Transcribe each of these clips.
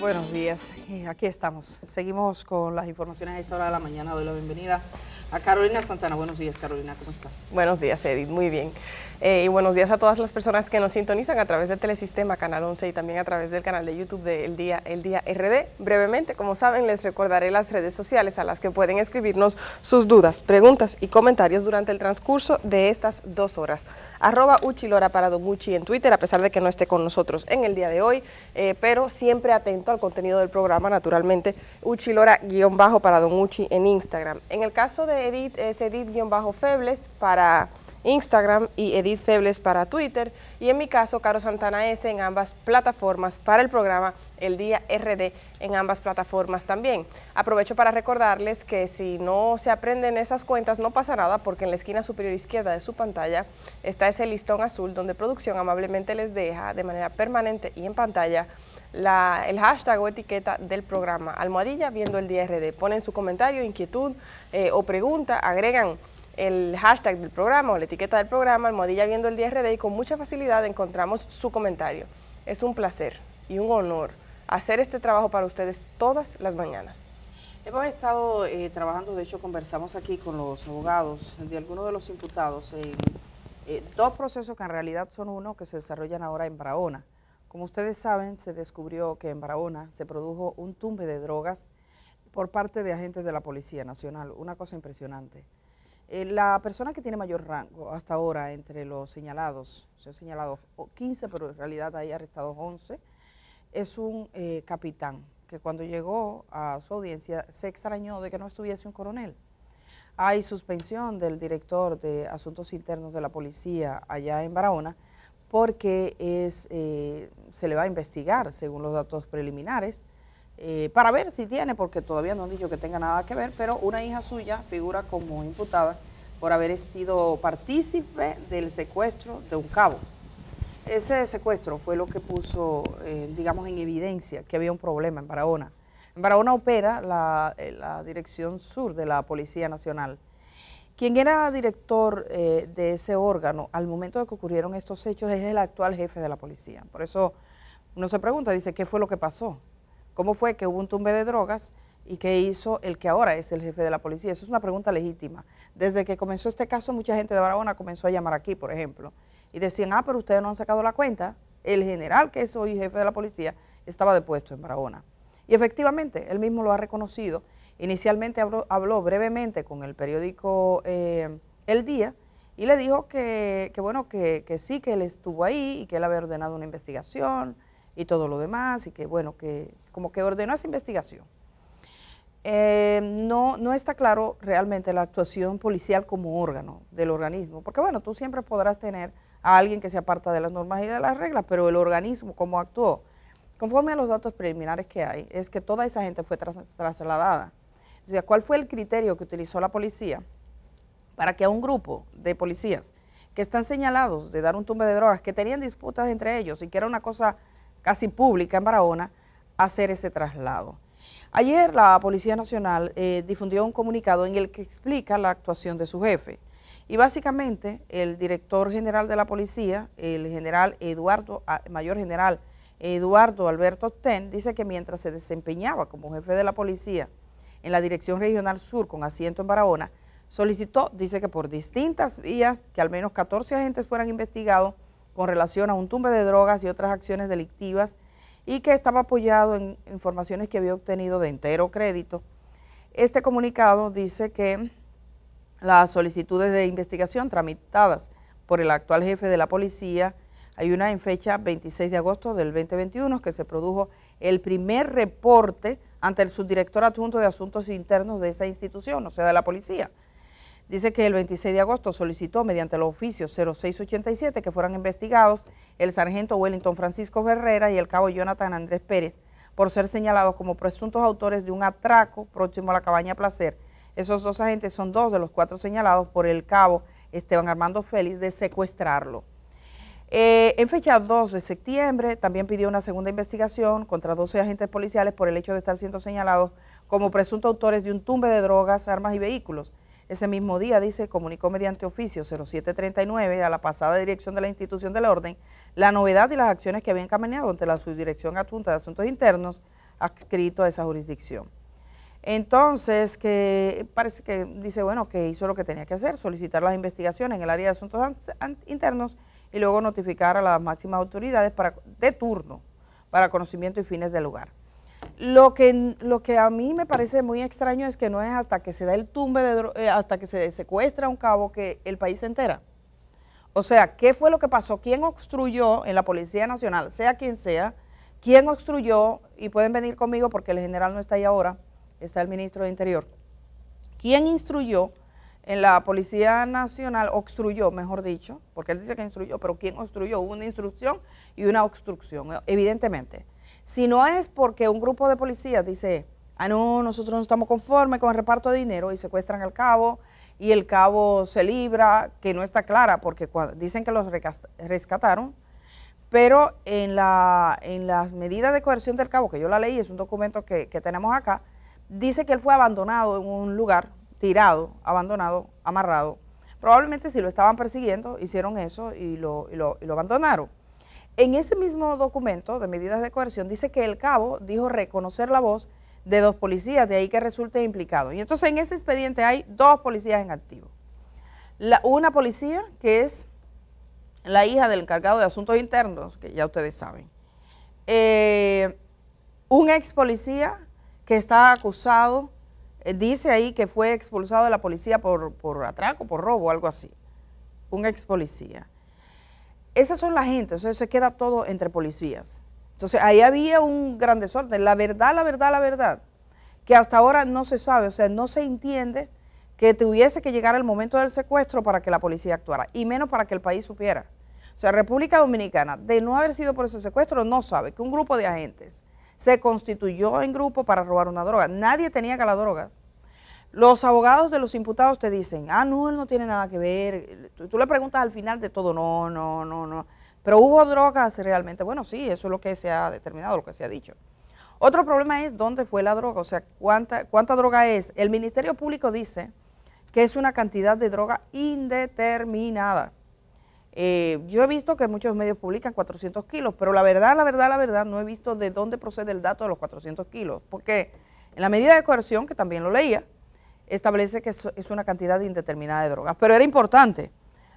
Buenos días, aquí estamos. Seguimos con las informaciones a esta hora de la mañana. Doy la bienvenida a Carolina Santana. Buenos días, Carolina, ¿cómo estás? Buenos días, Edith, muy bien. Eh, y buenos días a todas las personas que nos sintonizan a través del Telesistema, Canal 11 y también a través del canal de YouTube de El Día, El Día RD. Brevemente, como saben, les recordaré las redes sociales a las que pueden escribirnos sus dudas, preguntas y comentarios durante el transcurso de estas dos horas. Arroba Uchilora para Don en Twitter, a pesar de que no esté con nosotros en el día de hoy, eh, pero siempre atento al contenido del programa, naturalmente, uchilora-para Don Uchi en Instagram. En el caso de Edith, es Edith-febles para Instagram y Edith Febles para Twitter y en mi caso Caro Santana S en ambas plataformas para el programa El Día RD en ambas plataformas también. Aprovecho para recordarles que si no se aprenden esas cuentas no pasa nada porque en la esquina superior izquierda de su pantalla está ese listón azul donde producción amablemente les deja de manera permanente y en pantalla el hashtag o etiqueta del programa Almohadilla Viendo el Día RD. Ponen su comentario, inquietud eh, o pregunta, agregan el hashtag del programa o la etiqueta del programa, Almohadilla Viendo el Día y con mucha facilidad encontramos su comentario. Es un placer y un honor hacer este trabajo para ustedes todas las mañanas. Hemos estado eh, trabajando, de hecho conversamos aquí con los abogados de algunos de los imputados en eh, dos procesos que en realidad son uno que se desarrollan ahora en Barahona. Como ustedes saben, se descubrió que en Barahona se produjo un tumbe de drogas por parte de agentes de la Policía Nacional, una cosa impresionante. Eh, la persona que tiene mayor rango hasta ahora entre los señalados, se han señalado 15, pero en realidad hay arrestados 11, es un eh, capitán que cuando llegó a su audiencia se extrañó de que no estuviese un coronel. Hay suspensión del director de Asuntos Internos de la Policía allá en Barahona porque es, eh, se le va a investigar, según los datos preliminares, eh, para ver si tiene, porque todavía no han dicho que tenga nada que ver, pero una hija suya figura como imputada por haber sido partícipe del secuestro de un cabo. Ese secuestro fue lo que puso, eh, digamos, en evidencia que había un problema en Barahona. En Barahona opera la, eh, Dirección Sur de la Policía Nacional. Quien era director de ese órgano al momento de que ocurrieron estos hechos es el actual jefe de la policía. Por eso uno se pregunta, dice, ¿qué fue lo que pasó? cómo fue que hubo un tumbe de drogas y qué hizo el que ahora es el jefe de la policía. Eso es una pregunta legítima. Desde que comenzó este caso, mucha gente de Barahona comenzó a llamar aquí, por ejemplo, y decían, ah, pero ustedes no han sacado la cuenta. El general, que es hoy jefe de la policía, estaba depuesto en Barahona. Y efectivamente, él mismo lo ha reconocido. Inicialmente habló, brevemente con el periódico eh, El Día y le dijo que, que bueno, que sí, que él estuvo ahí y que él había ordenado una investigación, y todo lo demás, y que bueno, que como que ordenó esa investigación. Eh, no, no está claro realmente la actuación policial como órgano del organismo, porque bueno, tú siempre podrás tener a alguien que se aparta de las normas y de las reglas, pero el organismo como actuó, conforme a los datos preliminares que hay, es que toda esa gente fue trasladada. O sea, ¿cuál fue el criterio que utilizó la policía para que a un grupo de policías que están señalados de dar un tumbe de drogas, que tenían disputas entre ellos y que era una cosa casi pública en Barahona hacer ese traslado. Ayer la Policía Nacional eh, difundió un comunicado en el que explica la actuación de su jefe. Y básicamente el director general de la policía, el general Eduardo, mayor general Eduardo Alberto Ten, dice que mientras se desempeñaba como jefe de la policía en la Dirección Regional Sur con asiento en Barahona, solicitó, dice que por distintas vías, que al menos 14 agentes fueran investigados con relación a un tumbe de drogas y otras acciones delictivas y que estaba apoyado en informaciones que había obtenido de entero crédito. Este comunicado dice que las solicitudes de investigación tramitadas por el actual jefe de la policía, hay una en fecha 26 de agosto del 2021 que se produjo el primer reporte ante el subdirector adjunto de asuntos internos de esa institución, o sea, de la policía, Dice que el 26 de agosto solicitó mediante los oficios 0687 que fueran investigados el sargento Wellington Francisco Herrera y el cabo Jonathan Andrés Pérez por ser señalados como presuntos autores de un atraco próximo a la cabaña Placer. Esos dos agentes son dos de los cuatro señalados por el cabo Esteban Armando Félix de secuestrarlo. Eh, en fecha 2 de septiembre también pidió una segunda investigación contra 12 agentes policiales por el hecho de estar siendo señalados como presuntos autores de un tumbe de drogas, armas y vehículos. Ese mismo día, dice, comunicó mediante oficio 0739 a la pasada dirección de la institución del orden la novedad y las acciones que había caminado ante la subdirección adjunta de asuntos internos adscrito a esa jurisdicción. Entonces, que parece que dice, bueno, que hizo lo que tenía que hacer, solicitar las investigaciones en el área de asuntos internos y luego notificar a las máximas autoridades para, de turno para conocimiento y fines del lugar. Lo que, lo que a mí me parece muy extraño es que no es hasta que se da el tumbe, eh, hasta que se secuestra un cabo que el país se entera. O sea, ¿qué fue lo que pasó? ¿Quién obstruyó en la Policía Nacional, sea quien sea? ¿Quién obstruyó? Y pueden venir conmigo porque el general no está ahí ahora, está el ministro de Interior. ¿Quién instruyó en la Policía Nacional, obstruyó, mejor dicho, porque él dice que instruyó, pero ¿quién obstruyó? Hubo una instrucción y una obstrucción, evidentemente. Si no es porque un grupo de policías dice, ah, no, nosotros no estamos conformes con el reparto de dinero y secuestran al cabo y el cabo se libra, que no está clara porque dicen que los rescataron, pero en, las medidas de coerción del cabo, que yo la leí, es un documento que, tenemos acá, dice que él fue abandonado en un lugar, tirado, abandonado, amarrado. Probablemente si lo estaban persiguiendo, hicieron eso y lo abandonaron. En ese mismo documento de medidas de coerción dice que el cabo dijo reconocer la voz de dos policías, de ahí que resulte implicado. Y entonces en ese expediente hay dos policías en activo. una policía que es la hija del encargado de asuntos internos, que ya ustedes saben. Eh, un ex policía que está acusado, eh, dice ahí que fue expulsado de la policía por, por atraco, por robo, algo así. Un ex policía esas son las gente, o sea, se queda todo entre policías. Entonces ahí había un gran desorden. La verdad, la verdad, la verdad, que hasta ahora no se sabe, o sea, no se entiende que tuviese que llegar el momento del secuestro para que la policía actuara, y menos para que el país supiera. O sea, República Dominicana, de no haber sido por ese secuestro, no sabe que un grupo de agentes se constituyó en grupo para robar una droga. Nadie tenía que la droga. Los abogados de los imputados te dicen, ah, no, él no tiene nada que ver. Tú, le preguntas al final de todo, no, no, no, no. Pero hubo drogas realmente. Bueno, sí, eso es lo que se ha determinado, lo que se ha dicho. Otro problema es dónde fue la droga, o sea, cuánta, cuánta droga es. El Ministerio Público dice que es una cantidad de droga indeterminada. Eh, yo he visto que muchos medios publican 400 kilos, pero la verdad, la verdad, la verdad, no he visto de dónde procede el dato de los 400 kilos, porque en la medida de coerción, que también lo leía, establece que es una cantidad indeterminada de drogas. Pero era importante,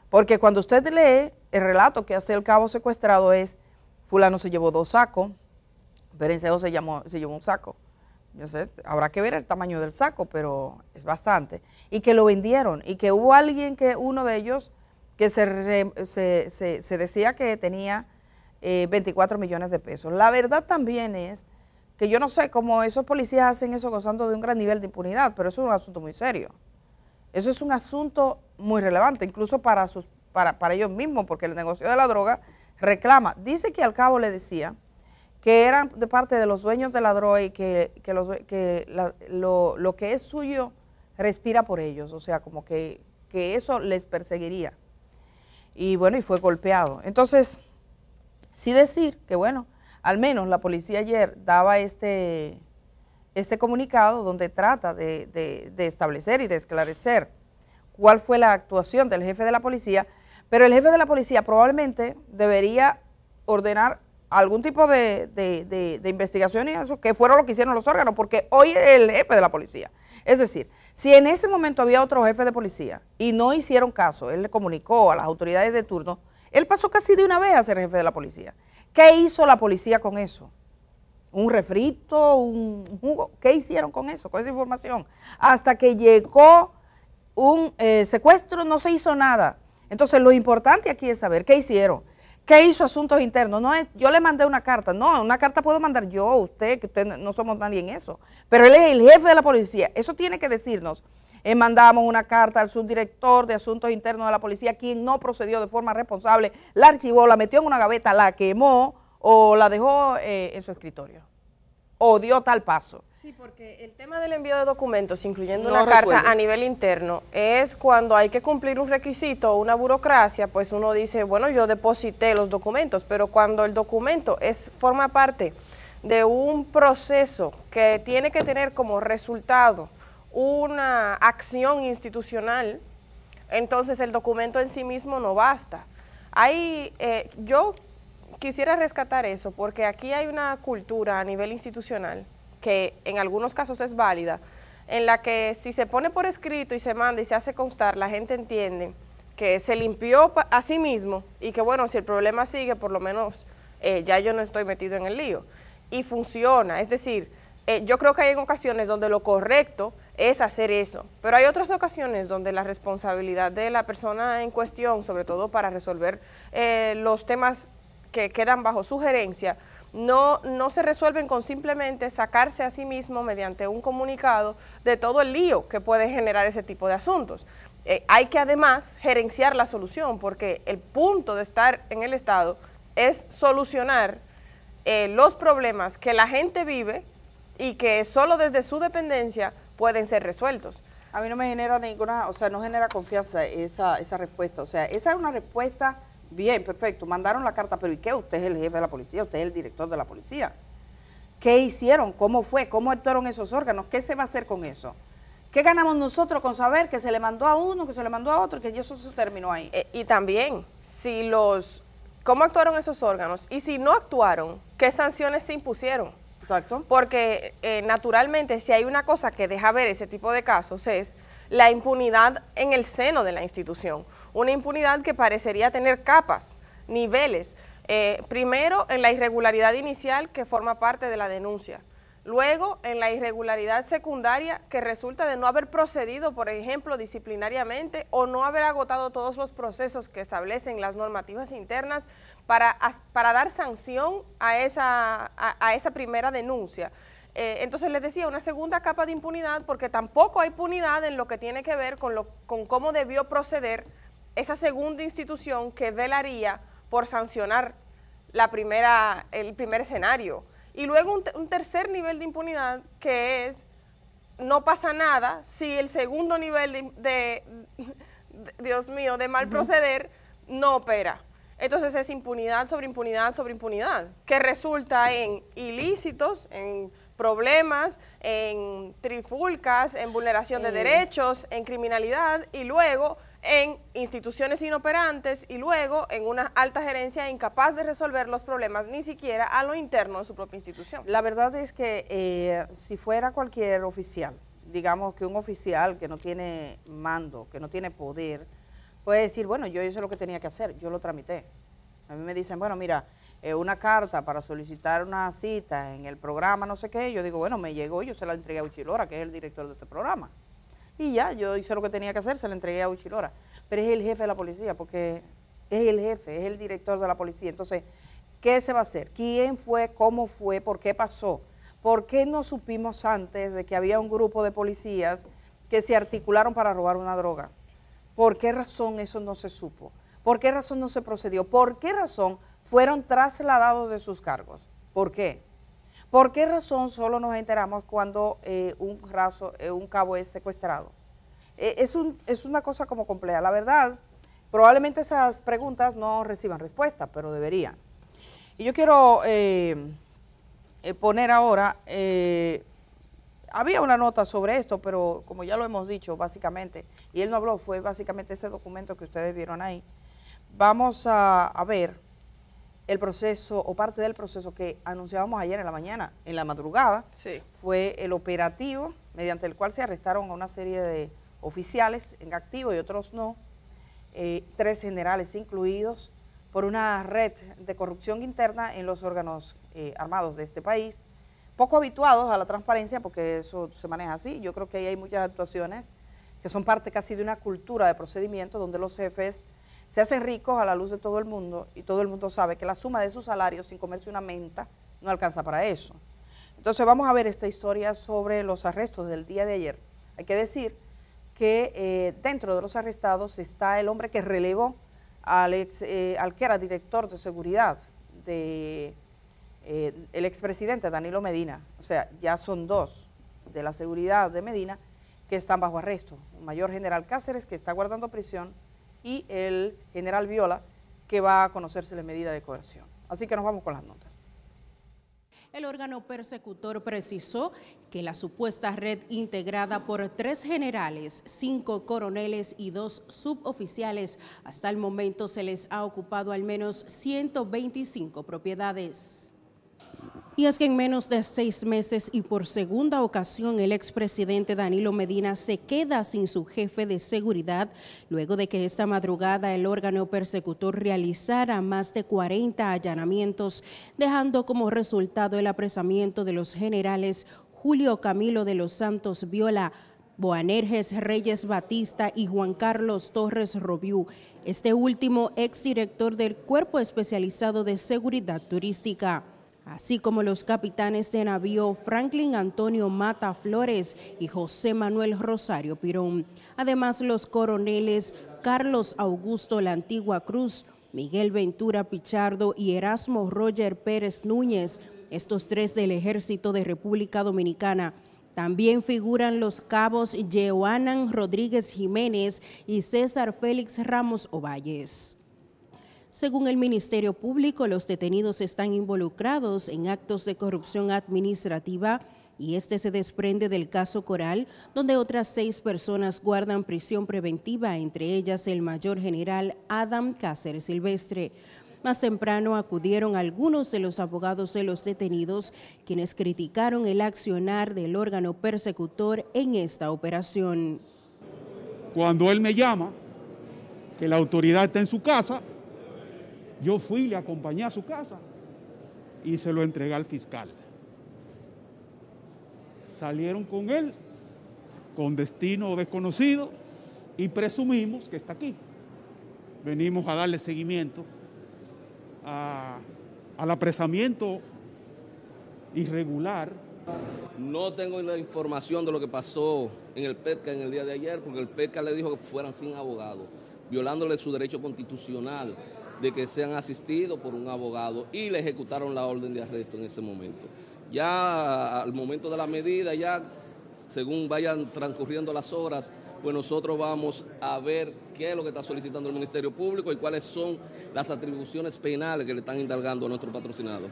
porque cuando usted lee el relato que hace el cabo secuestrado es, fulano se llevó dos sacos, Perencejo se, llamó, se llevó un saco. Yo sé, habrá que ver el tamaño del saco, pero es bastante. Y que lo vendieron, y que hubo alguien que, uno de ellos, que se, decía que tenía 24 eh, millones de pesos. La verdad también es que yo no sé cómo esos policías hacen eso gozando de un gran nivel de impunidad, pero eso es un asunto muy serio. Eso es un asunto muy relevante, incluso para, sus, para, para ellos mismos, porque el negocio de la droga reclama. Dice que al cabo le decía que eran de parte de los dueños de la droga y que, que, lo, que es suyo respira por ellos, o sea, como que eso les perseguiría. Y bueno, y fue golpeado. Entonces, sí decir que bueno, al menos la policía ayer daba este, este comunicado donde trata de, establecer y de esclarecer cuál fue la actuación del jefe de la policía, pero el jefe de la policía probablemente debería ordenar algún tipo de, de, investigación y eso, que fueron lo que hicieron los órganos, porque hoy es el jefe de la policía. Es decir, si en ese momento había otro jefe de policía y no hicieron caso, él le comunicó a las autoridades de turno, él pasó casi de una vez a ser jefe de la policía. ¿Qué hizo la policía con eso? ¿Un refrito? ¿Un jugo? ¿Qué hicieron con eso, con esa información? Hasta que llegó un eh, secuestro no se hizo nada. Entonces lo importante aquí es saber qué hicieron. ¿Qué hizo Asuntos Internos? No yo le mandé una carta. No, una carta puedo mandar yo, usted, que usted no somos nadie en eso. Pero él es el jefe de la policía. Eso tiene que decirnos eh, mandamos una carta al subdirector de Asuntos Internos de la Policía, quien no procedió de forma responsable, la archivó, la metió en una gaveta, la quemó o la dejó eh, en su escritorio. O dio tal paso. Sí, porque el tema del envío de documentos, incluyendo una carta a nivel interno, es cuando hay que cumplir un requisito o una burocracia, pues uno dice, bueno, yo deposité los documentos, pero cuando el documento es forma parte de un proceso que tiene que tener como resultado una acción institucional, entonces el documento en sí mismo no basta. Hay, eh, yo quisiera rescatar eso porque aquí hay una cultura a nivel institucional que en algunos casos es válida, en la que si se pone por escrito y se manda y se hace constar, la gente entiende que se limpió a sí mismo y que bueno, si el problema sigue, por lo menos eh, ya yo no estoy metido en el lío. Y funciona, es decir, eh, yo creo que hay ocasiones donde lo correcto es hacer eso, pero hay otras ocasiones donde la responsabilidad de la persona en cuestión, sobre todo para resolver eh, los temas que quedan bajo sugerencia, no, no se resuelven con simplemente sacarse a sí mismo mediante un comunicado de todo el lío que puede generar ese tipo de asuntos. Eh, hay que además gerenciar la solución, porque el punto de estar en el Estado es solucionar los problemas que la gente vive y que solo desde su dependencia pueden ser resueltos. A mí no me genera ninguna, o sea, no genera confianza esa, respuesta. O sea, esa es una respuesta, bien, perfecto, mandaron la carta, pero ¿y qué? Usted es el jefe de la policía, usted es el director de la policía. ¿Qué hicieron? ¿Cómo fue? ¿Cómo actuaron esos órganos? ¿Qué se va a hacer con eso? ¿Qué ganamos nosotros con saber que se le mandó a uno, que se le mandó a otro, que eso se terminó ahí? Eh, y también, si los, ¿cómo actuaron esos órganos? Y si no actuaron, ¿qué sanciones se impusieron? Exacto. Porque eh, naturalmente si hay una cosa que deja ver ese tipo de casos es la impunidad en el seno de la institución, una impunidad que parecería tener capas, niveles. Eh, primero, en la irregularidad inicial que forma parte de la denuncia, Luego, en la irregularidad secundaria que resulta de no haber procedido, por ejemplo, disciplinariamente o no haber agotado todos los procesos que establecen las normativas internas para, dar sanción a esa, a, esa primera denuncia. Eh, entonces les decía, una segunda capa de impunidad porque tampoco hay punidad en lo que tiene que ver con, lo, con cómo debió proceder esa segunda institución que velaría por sancionar el primer escenario. Y luego un, tercer nivel de impunidad que es no pasa nada si el segundo nivel de, Dios mío, de mal proceder no opera. Entonces es impunidad sobre impunidad sobre impunidad, que resulta en ilícitos, en problemas, en trifulcas, en vulneración de eh. derechos, en criminalidad y luego en instituciones inoperantes y luego en una alta gerencia incapaz de resolver los problemas ni siquiera a lo interno de su propia institución. La verdad es que eh, si fuera cualquier oficial, digamos que un oficial que no tiene mando, que no tiene poder, puede decir, bueno, yo hice lo que tenía que hacer, yo lo tramité. A mí me dicen, bueno, mira, eh, una carta para solicitar una cita en el programa, no sé qué, yo digo, bueno, me llegó, yo se la entregué a Uchilora, que es el director de este programa. Y ya, yo hice lo que tenía que hacer, se la entregué a Uchilora. Pero es el jefe de la policía, porque es el jefe, es el director de la policía. Entonces, ¿qué se va a hacer? ¿Quién fue? ¿Cómo fue? ¿Por qué pasó? ¿Por qué no supimos antes de que había un grupo de policías que se articularon para robar una droga? ¿Por qué razón eso no se supo? ¿Por qué razón no se procedió? ¿Por qué razón fueron trasladados de sus cargos? ¿Por qué? ¿Por qué razón solo nos enteramos cuando eh, un, raso, eh, un cabo es secuestrado? E, es, una cosa como compleja. La verdad, probablemente esas preguntas no reciban respuesta, pero deberían. Y yo quiero eh, poner ahora, había una nota sobre esto, pero como ya lo hemos dicho básicamente, y él no habló, fue básicamente ese documento que ustedes vieron ahí. Vamos a ver el proceso o parte del proceso que anunciábamos ayer en la mañana, en la madrugada, fue el operativo mediante el cual se arrestaron a una serie de oficiales en activo y otros no, eh, tres generales incluidos, por una red de corrupción interna en los órganos eh, armados de este país, poco habituados a la transparencia, porque eso se maneja así. Yo creo que ahí hay muchas actuaciones que son parte casi de una cultura de procedimiento donde los jefes se hacen ricos a la luz de todo el mundo y todo el mundo sabe que la suma de sus salarios sin comerse una menta no alcanza para eso. Entonces vamos a ver esta historia sobre los arrestos del día de ayer. Hay que decir que eh, dentro de los arrestados está el hombre que relevó al, ex, eh, que era director de seguridad de eh, el expresidente Danilo Medina. O sea, ya son dos de la seguridad de Medina que están bajo arresto. El mayor general Cáceres, que está guardando prisión, y el general Viola, que va a conocerse la medida de coerción. Así que nos vamos con las notas. El órgano persecutor precisó que la supuesta red integrada por tres generales, cinco coroneles y dos suboficiales, hasta el momento se les ha ocupado al menos 125 propiedades. Y es que en menos de seis meses y por segunda ocasión el expresidente Danilo Medina se queda sin su jefe de seguridad luego de que esta madrugada el órgano persecutor realizara más de 40 allanamientos, dejando como resultado el apresamiento de los generales Julio Camilo de los Santos Viola, Boanerges Reyes Batista y Juan Carlos Torres Robiú, este último exdirector del Cuerpo Especializado de Seguridad Turística así como los capitanes de navío Franklin Antonio Mata Flores y José Manuel Rosario Pirón. Además, los coroneles Carlos Augusto La Antigua Cruz, Miguel Ventura Pichardo y Erasmo Roger Pérez Núñez, estos tres del Ejército de República Dominicana. También figuran los cabos Joanan Rodríguez Jiménez y César Félix Ramos Ovalles. Según el Ministerio Público, los detenidos están involucrados en actos de corrupción administrativa y este se desprende del caso Coral, donde otras seis personas guardan prisión preventiva, entre ellas el mayor general Adam Cáceres Silvestre. Más temprano acudieron algunos de los abogados de los detenidos, quienes criticaron el accionar del órgano persecutor en esta operación. Cuando él me llama, que la autoridad está en su casa, yo fui, le acompañé a su casa y se lo entregué al fiscal. Salieron con él, con destino desconocido, y presumimos que está aquí. Venimos a darle seguimiento a, al apresamiento irregular. No tengo la información de lo que pasó en el PETCA en el día de ayer, porque el PETCA le dijo que fueran sin abogado, violándole su derecho constitucional de que sean asistidos por un abogado y le ejecutaron la orden de arresto en ese momento. Ya al momento de la medida, ya según vayan transcurriendo las horas, pues nosotros vamos a ver qué es lo que está solicitando el Ministerio Público y cuáles son las atribuciones penales que le están indagando a nuestro patrocinado.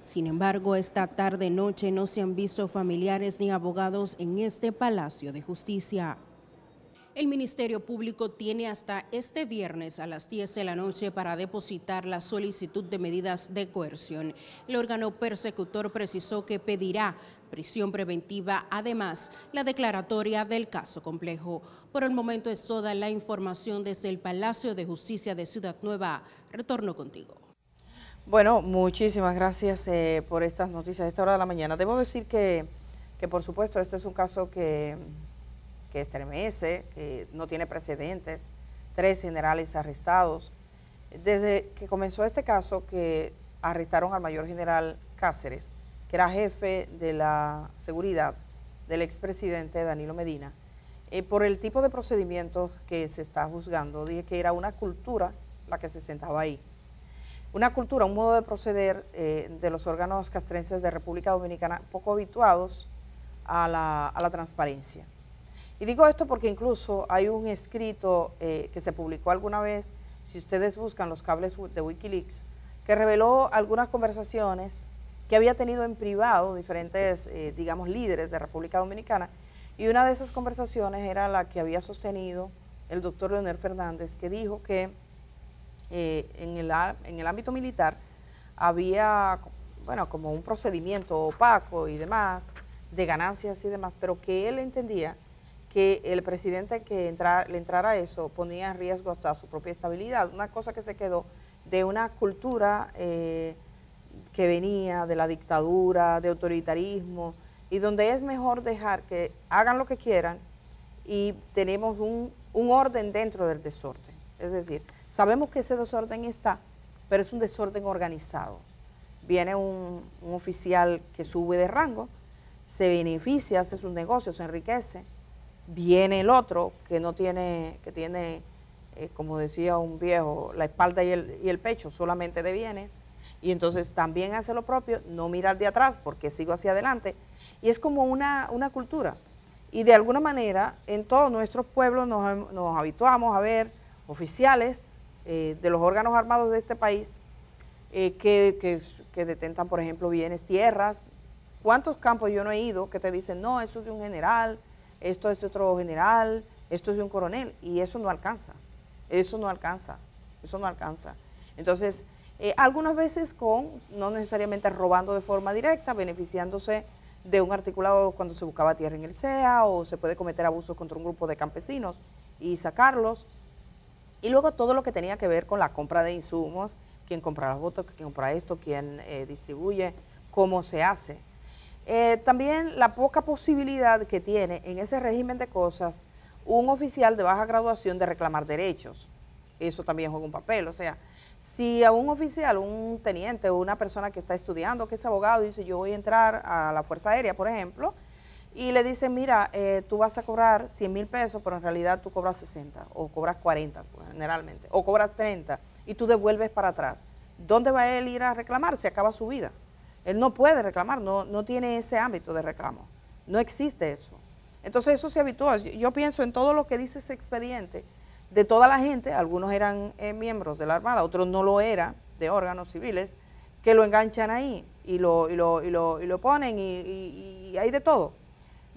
Sin embargo, esta tarde-noche no se han visto familiares ni abogados en este Palacio de Justicia. El Ministerio Público tiene hasta este viernes a las 10 de la noche para depositar la solicitud de medidas de coerción. El órgano persecutor precisó que pedirá prisión preventiva, además la declaratoria del caso complejo. Por el momento es toda la información desde el Palacio de Justicia de Ciudad Nueva. Retorno contigo. Bueno, muchísimas gracias eh, por estas noticias a esta hora de la mañana. Debo decir que, que por supuesto, este es un caso que que estremece, que no tiene precedentes, tres generales arrestados. Desde que comenzó este caso que arrestaron al mayor general Cáceres, que era jefe de la seguridad del expresidente Danilo Medina, eh, por el tipo de procedimientos que se está juzgando, dije que era una cultura la que se sentaba ahí. Una cultura, un modo de proceder eh, de los órganos castrenses de República Dominicana poco habituados a la transparencia. Y digo esto porque incluso hay un escrito eh, que se publicó alguna vez, si ustedes buscan los cables de Wikileaks, que reveló algunas conversaciones que había tenido en privado diferentes, eh, digamos, líderes de República Dominicana. Y una de esas conversaciones era la que había sostenido el doctor Leonel Fernández, que dijo que eh, en, el, en el ámbito militar había, bueno, como un procedimiento opaco y demás, de ganancias y demás, pero que él entendía que el presidente que entrar, le entrara eso ponía en riesgo hasta su propia estabilidad. Una cosa que se quedó de una cultura eh, que venía de la dictadura, de autoritarismo, y donde es mejor dejar que hagan lo que quieran y tenemos un, orden dentro del desorden. Es decir, sabemos que ese desorden está, pero es un desorden organizado. Viene un, un oficial que sube de rango, se beneficia, hace sus negocios, se enriquece, viene el otro que no tiene, que tiene, eh, como decía un viejo, la espalda y el, y el pecho solamente de bienes, y entonces también hace lo propio, no mirar de atrás porque sigo hacia adelante, y es como una, cultura. Y de alguna manera en todos nuestros pueblos nos, nos habituamos a ver oficiales eh, de los órganos armados de este país eh, que, que, detentan, por ejemplo, bienes, tierras. ¿Cuántos campos yo no he ido que te dicen, no, eso es de un general, esto es de otro general, esto es de un coronel, y eso no alcanza, eso no alcanza, eso no alcanza. Entonces, eh, algunas veces con, no necesariamente robando de forma directa, beneficiándose de un articulado cuando se buscaba tierra en el SEA, o se puede cometer abusos contra un grupo de campesinos y sacarlos. Y luego todo lo que tenía que ver con la compra de insumos, quién compra las botas, quién compra esto, quién eh, distribuye, cómo se hace. Eh, también la poca posibilidad que tiene en ese régimen de cosas un oficial de baja graduación de reclamar derechos. Eso también juega un papel. O sea, si a un oficial, un teniente o una persona que está estudiando, que es abogado, dice yo voy a entrar a la Fuerza Aérea, por ejemplo, y le dicen, mira, eh, tú vas a cobrar 100 mil pesos, pero en realidad tú cobras 60 o cobras 40 pues, generalmente, o cobras 30 y tú devuelves para atrás. ¿Dónde va él ir a reclamar? si acaba su vida. Él no puede reclamar, no, no tiene ese ámbito de reclamo. No existe eso. Entonces eso se habitúa. Yo, pienso en todo lo que dice ese expediente de toda la gente, algunos eran eh, miembros de la Armada, otros no lo eran, de órganos civiles, que lo enganchan ahí y lo, lo, y lo ponen y, hay de todo.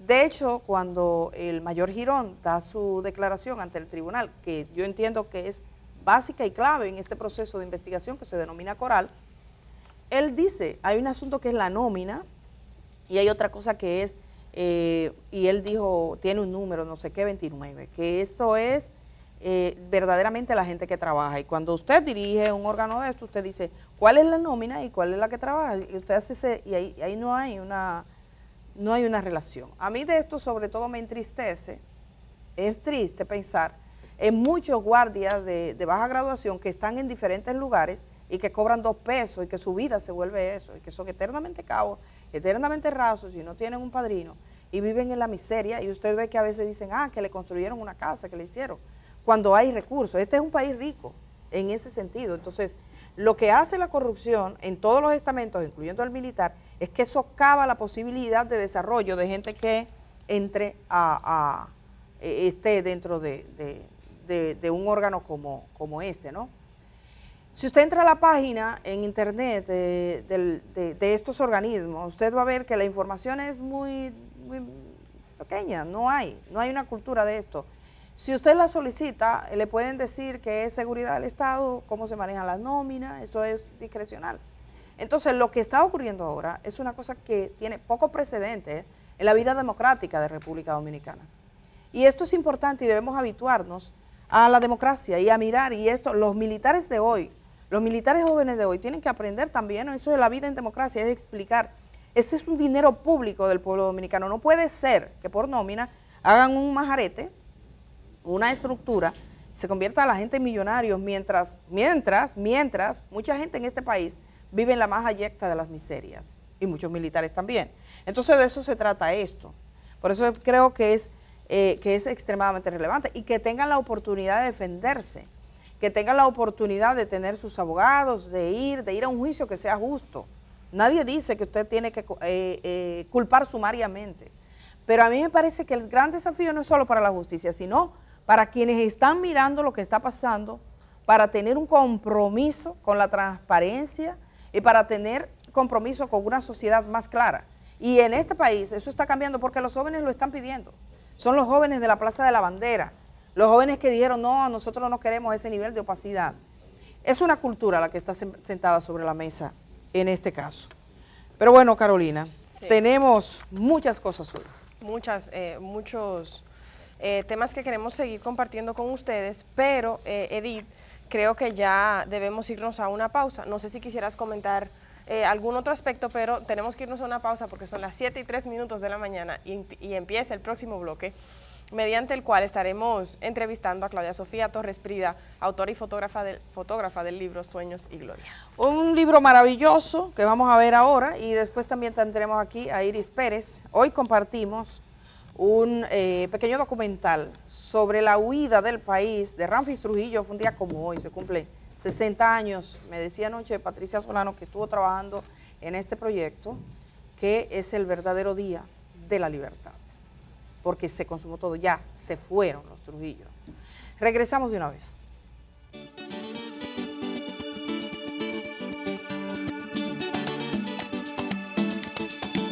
De hecho, cuando el mayor Girón da su declaración ante el tribunal, que yo entiendo que es básica y clave en este proceso de investigación que se denomina coral, él dice, hay un asunto que es la nómina y hay otra cosa que es, eh, y él dijo, tiene un número, no sé qué, 29, que esto es eh, verdaderamente la gente que trabaja. Y cuando usted dirige un órgano de esto, usted dice, ¿cuál es la nómina y cuál es la que trabaja? Y usted hace y ahí, ahí no hay una no hay una relación. A mí de esto sobre todo me entristece, es triste pensar en muchos guardias de, baja graduación que están en diferentes lugares y que cobran dos pesos y que su vida se vuelve eso, y que son eternamente cabos, eternamente rasos y no tienen un padrino y viven en la miseria y usted ve que a veces dicen, ah, que le construyeron una casa, que le hicieron, cuando hay recursos. Este es un país rico en ese sentido. Entonces, lo que hace la corrupción en todos los estamentos, incluyendo el militar, es que socava la posibilidad de desarrollo de gente que entre a, e, esté dentro de de, un órgano como, como este, ¿no? Si usted entra a la página en internet de, estos organismos, usted va a ver que la información es muy, muy pequeña, no hay, no hay una cultura de esto. Si usted la solicita, eh, le pueden decir que es seguridad del Estado, cómo se manejan las nóminas, eso es discrecional. Entonces, lo que está ocurriendo ahora es una cosa que tiene poco precedente en la vida democrática de República Dominicana. Y esto es importante y debemos habituarnos a la democracia y a mirar. Y esto, los militares de hoy, los militares jóvenes de hoy tienen que aprender también, eso es la vida en democracia, es explicar. Ese es un dinero público del pueblo dominicano. No puede ser que por nómina hagan un majarete, una estructura, se convierta a la gente en millonarios, mientras, mientras, mientras, mucha gente en este país vive en la más ayecta de las miserias, y muchos militares también. Entonces de eso se trata esto. Por eso creo que es eh, que es extremadamente relevante, y que tengan la oportunidad de defenderse, que tengan la oportunidad de tener sus abogados, de ir, de ir a un juicio que sea justo. Nadie dice que usted tiene que eh, eh, culpar sumariamente. Pero a mí me parece que el gran desafío no es solo para la justicia, sino para quienes están mirando lo que está pasando, para tener un compromiso con la transparencia y para tener compromiso con una sociedad más clara. Y en este país eso está cambiando porque los jóvenes lo están pidiendo son los jóvenes de la Plaza de la Bandera, los jóvenes que dijeron, no, nosotros no queremos ese nivel de opacidad. Es una cultura la que está sentada sobre la mesa en este caso. Pero bueno, Carolina, tenemos muchas cosas hoy. Muchas, eh, muchos eh, temas que queremos seguir compartiendo con ustedes, pero eh, Edith, creo que ya debemos irnos a una pausa. No sé si quisieras comentar eh, algún otro aspecto, pero tenemos que irnos a una pausa porque son las 7 y 3 minutos de la mañana y, empieza el próximo bloque mediante el cual estaremos entrevistando a Claudia Sofía Torres Prida, autora y fotógrafa del, fotógrafa del libro Sueños y Gloria. Un libro maravilloso que vamos a ver ahora y después también tendremos aquí a Iris Pérez. Hoy compartimos un eh, pequeño documental sobre la huida del país de Ramfis Trujillo, un día como hoy, se cumple 60 años. Me decía anoche Patricia Solano, que estuvo trabajando en este proyecto, que es el verdadero día de la libertad, porque se consumó todo ya, se fueron los trujillos. Regresamos de una vez.